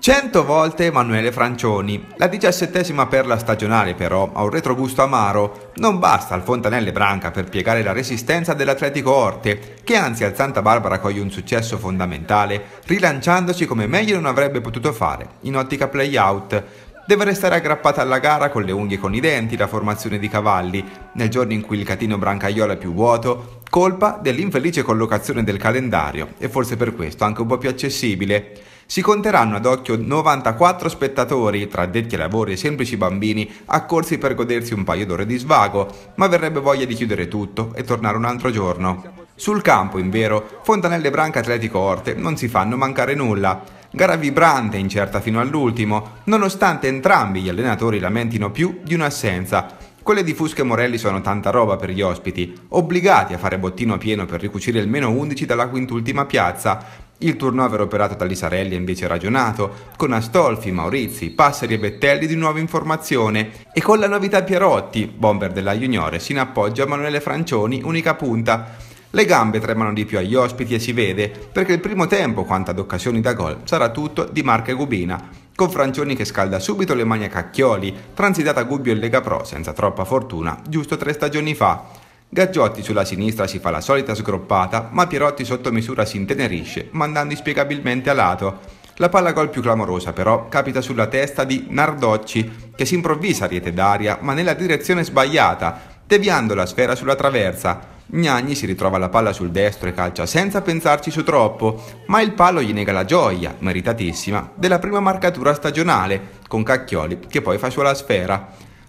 100 volte Emanuele Francioni. La diciassettesima perla stagionale però ha un retrogusto amaro. Non basta al Fontanelle Branca per piegare la resistenza dell'Atletico Orte, che anzi al Santa Barbara coglie un successo fondamentale, rilanciandosi come meglio non avrebbe potuto fare, in ottica play-out. Deve restare aggrappata alla gara con le unghie e con i denti la formazione di cavalli, nel giorno in cui il catino brancaiola è più vuoto, colpa dell'infelice collocazione del calendario e forse per questo anche un po' più accessibile. Si conteranno ad occhio 94 spettatori, tra addetti ai lavori e semplici bambini, accorsi per godersi un paio d'ore di svago, ma verrebbe voglia di chiudere tutto e tornare un altro giorno. Sul campo, in vero, Fontanelle Branca Atletico Orte non si fanno mancare nulla. Gara vibrante e incerta fino all'ultimo, nonostante entrambi gli allenatori lamentino più di un'assenza. Quelle di Fusca e Morelli sono tanta roba per gli ospiti, obbligati a fare bottino pieno per ricucire il meno 11 dalla quintultima piazza, il turnover operato dall'Isarelli è invece ragionato, con Astolfi, Maurizi, Passeri e Bettelli di nuova informazione e con la novità Pierotti, bomber della Juniore, si inappoggia a Manuele Francioni, unica punta. Le gambe tremano di più agli ospiti e si vede, perché il primo tempo, quanto ad occasioni da gol, sarà tutto di Marca e Gubina, con Francioni che scalda subito le mani a Cacchioli, transitata Gubbio in Lega Pro senza troppa fortuna, giusto tre stagioni fa. Gaggiotti sulla sinistra si fa la solita sgroppata, ma Pierotti sotto misura si intenerisce, mandando inspiegabilmente a lato. La palla gol più clamorosa però capita sulla testa di Nardocci, che si improvvisa rete d'aria, ma nella direzione sbagliata, deviando la sfera sulla traversa. Gnagni si ritrova la palla sul destro e calcia senza pensarci su troppo, ma il palo gli nega la gioia, meritatissima, della prima marcatura stagionale, con Cacchioli che poi fa sua la sfera.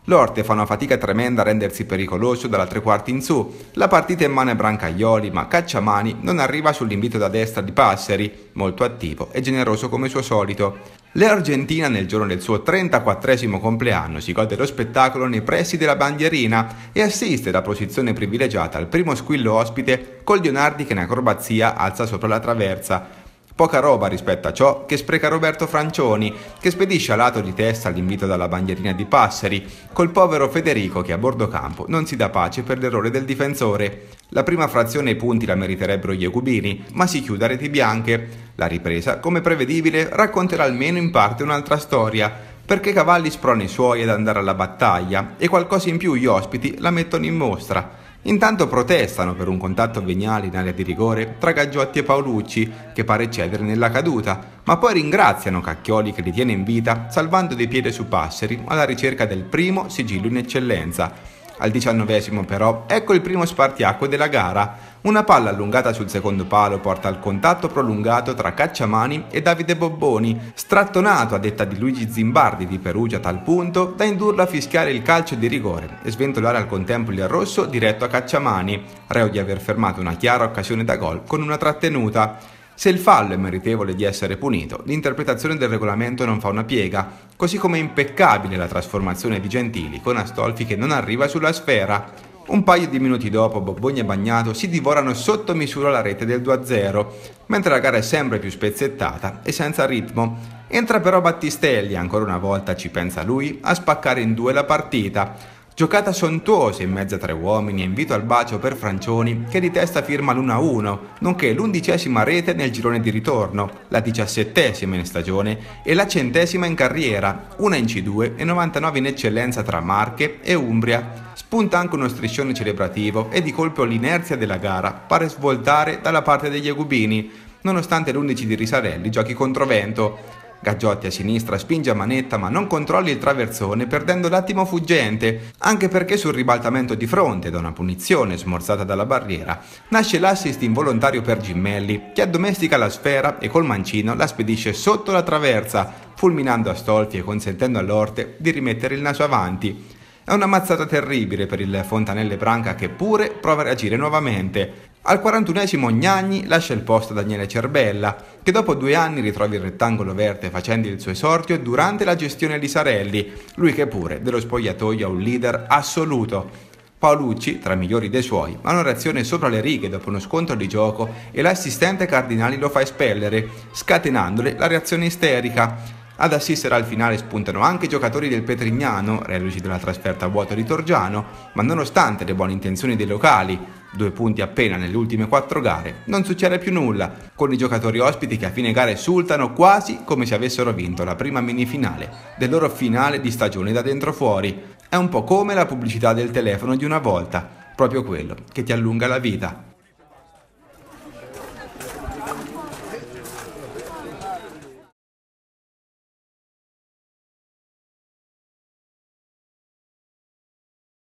L'Orte fa una fatica tremenda a rendersi pericoloso dalla tre quarti in su. La partita è in mano ai Brancaioli, ma Cacciamani non arriva sull'invito da destra di Passeri, molto attivo e generoso come suo solito. L'Argentina nel giorno del suo 34 compleanno si gode lo spettacolo nei pressi della bandierina e assiste da posizione privilegiata al primo squillo ospite col Leonardi che in acrobazia alza sopra la traversa, Poca roba rispetto a ciò che spreca Roberto Francioni, che spedisce a lato di testa l'invito dalla bandierina di Passeri, col povero Federico che a bordo campo non si dà pace per l'errore del difensore. La prima frazione i punti la meriterebbero gli Egubini, ma si chiude a reti bianche. La ripresa, come prevedibile, racconterà almeno in parte un'altra storia, perché Cavalli sprona i suoi ad andare alla battaglia e qualcosa in più gli ospiti la mettono in mostra. Intanto protestano per un contatto veniale in area di rigore tra Gaggiotti e Paolucci, che pare cedere nella caduta, ma poi ringraziano Cacchioli che li tiene in vita salvando di piede su Passeri alla ricerca del primo sigillo in eccellenza. Al diciannovesimo però ecco il primo spartiacque della gara, una palla allungata sul secondo palo porta al contatto prolungato tra Cacciamani e Davide Bobboni, strattonato a detta di Luigi Zimbardi di Perugia a tal punto da indurlo a fischiare il calcio di rigore e sventolare al contempo il rosso diretto a Cacciamani, reo di aver fermato una chiara occasione da gol con una trattenuta. Se il fallo è meritevole di essere punito, l'interpretazione del regolamento non fa una piega, così come è impeccabile la trasformazione di Gentili con Astolfi che non arriva sulla sfera. Un paio di minuti dopo Bobogna e Bagnato si divorano sotto misura la rete del 2-0, mentre la gara è sempre più spezzettata e senza ritmo. Entra però Battistelli, ancora una volta ci pensa lui, a spaccare in due la partita. Giocata sontuosa in mezzo a tre uomini e invito al bacio per Francioni che di testa firma l'1-1, nonché l'undicesima rete nel girone di ritorno, la diciassettesima in stagione e la centesima in carriera, una in C2 e 99 in eccellenza tra Marche e Umbria. Punta anche uno striscione celebrativo e di colpo l'inerzia della gara pare svoltare dalla parte degli agubini, nonostante l'11 di Risarelli giochi contro vento. Gaggiotti a sinistra spinge a manetta ma non controlli il traversone perdendo l'attimo fuggente, anche perché sul ribaltamento di fronte da una punizione smorzata dalla barriera nasce l'assist involontario per Gimmelli che addomestica la sfera e col mancino la spedisce sotto la traversa, fulminando a Astolfi e consentendo all'Orte di rimettere il naso avanti. È una mazzata terribile per il Fontanelle Branca che pure prova a reagire nuovamente. Al 41esimo Gnagni lascia il posto a Daniele Cerbella, che dopo due anni ritrova il rettangolo verde facendo il suo esordio durante la gestione di Sarelli, lui che pure dello spogliatoio è un leader assoluto. Paolucci, tra i migliori dei suoi, ha una reazione sopra le righe dopo uno scontro di gioco e l'assistente Cardinali lo fa espellere, scatenandole la reazione isterica. Ad assistere al finale spuntano anche i giocatori del Petrignano, reduci della trasferta a vuoto di Torgiano, ma nonostante le buone intenzioni dei locali, due punti appena nelle ultime quattro gare, non succede più nulla, con i giocatori ospiti che a fine gara esultano quasi come se avessero vinto la prima minifinale del loro finale di stagione da dentro fuori. È un po' come la pubblicità del telefono di una volta, proprio quello che ti allunga la vita.